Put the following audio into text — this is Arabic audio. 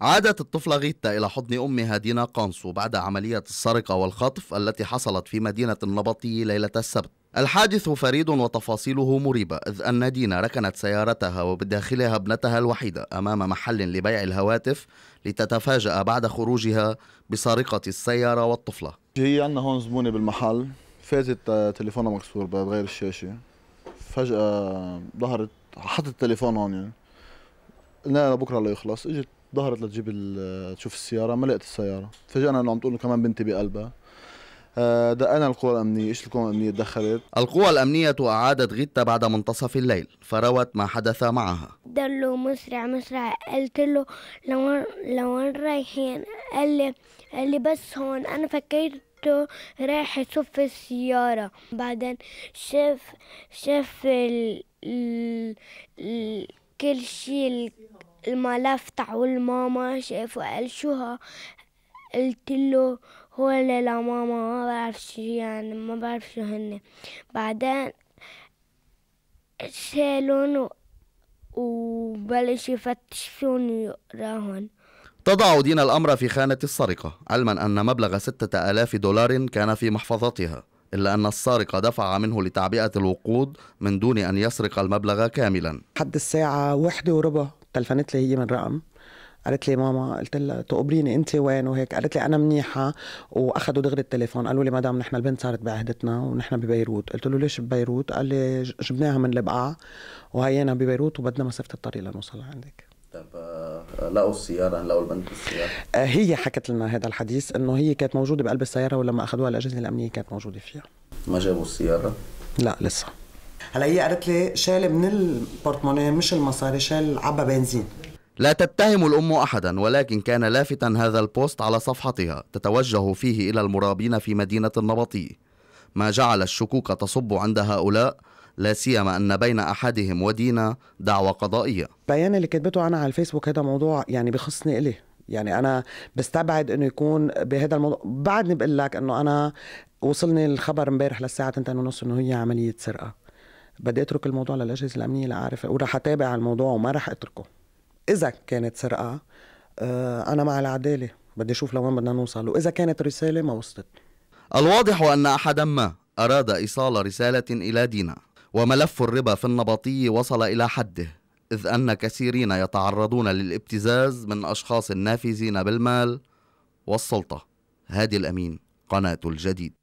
عادت الطفلة غيتا إلى حضن أمها دينا قانصو بعد عملية السرقة والخطف التي حصلت في مدينة النبطي ليلة السبت الحادث فريد وتفاصيله مريبة إذ أن دينا ركنت سيارتها وبداخلها ابنتها الوحيدة أمام محل لبيع الهواتف لتتفاجأ بعد خروجها بسرقة السيارة والطفلة هي عندنا هون زبونة بالمحل فاتت تليفونها مكسور بغير الشاشة فجأة ظهرت حطت التليفون هون يعني قلنا لها بكره لا يخلص اجت ظهرت لتجيب تشوف السياره ما لقيت السياره فجأة انه عم تقول كمان بنتي بقلبها آه، دقنا القوى الأمنية إيش القوى الأمنية دخلت القوى الأمنية أعادت غيتا بعد منتصف الليل فروت ما حدث معها ضلوا مسرع مسرع قلت له لوين لوين رايحين قال لي قال لي بس هون أنا فكرت رايح يصف السيارة بعدين شاف شاف ال... ال... ال... كل شيء الملف تاعو الماما شافوا قال ها قلت له هو لا لا ماما ما بعرف شو يعني ما بعرف شو هن بعدين شالون وبلش يفتش فيهم ويقراهم تضع دينا الأمر في خانة السرقة علما أن مبلغ ستة آلاف دولار كان في محفظتها إلا أن السارق دفع منه لتعبئة الوقود من دون أن يسرق المبلغ كاملا حد الساعة واحدة وربع تلفنت لي هي من رقم قالت لي ماما قلت لها تقبريني انت وين وهيك قالت لي انا منيحه واخذوا دغري التليفون قالوا لي مدام نحن البنت صارت بعهدتنا ونحن ببيروت قلت له ليش ببيروت قال لي جبناها من البقعه وهينا ببيروت وبدنا مسافه الطريق لنوصل عندك طب آه، لقوا السيارة لقوا البنت بالسيارة آه، هي حكت لنا هذا الحديث انه هي كانت موجودة بقلب السيارة ولما اخذوها الاجهزة الامنية كانت موجودة فيها ما جابوا السيارة؟ لا لسه هلا هي قالت لي شال من البورتمونيه مش المصاري شال عبى بنزين لا تتهم الأم أحدا ولكن كان لافتا هذا البوست على صفحتها تتوجه فيه إلى المرابين في مدينة النبطي ما جعل الشكوك تصب عند هؤلاء لا سيما ان بين احدهم ودينا دعوى قضائيه. بيان اللي كتبته انا على الفيسبوك هذا موضوع يعني بخصني الي، يعني انا بستبعد انه يكون بهذا الموضوع، بعدني بقول لك انه انا وصلني الخبر امبارح للساعه 2:30 انه هي عمليه سرقه. بدي اترك الموضوع للاجهزه الامنيه لاعرف وراح اتابع الموضوع وما راح اتركه اذا كانت سرقه آه، انا مع العداله بدي اشوف لوين بدنا نوصل واذا كانت رساله ما وصلت الواضح ان احدا ما اراد ايصال رساله الى دينا وملف الربا في النبطي وصل الى حده اذ ان كثيرين يتعرضون للابتزاز من اشخاص نافذين بالمال والسلطه هادي الامين قناه الجديد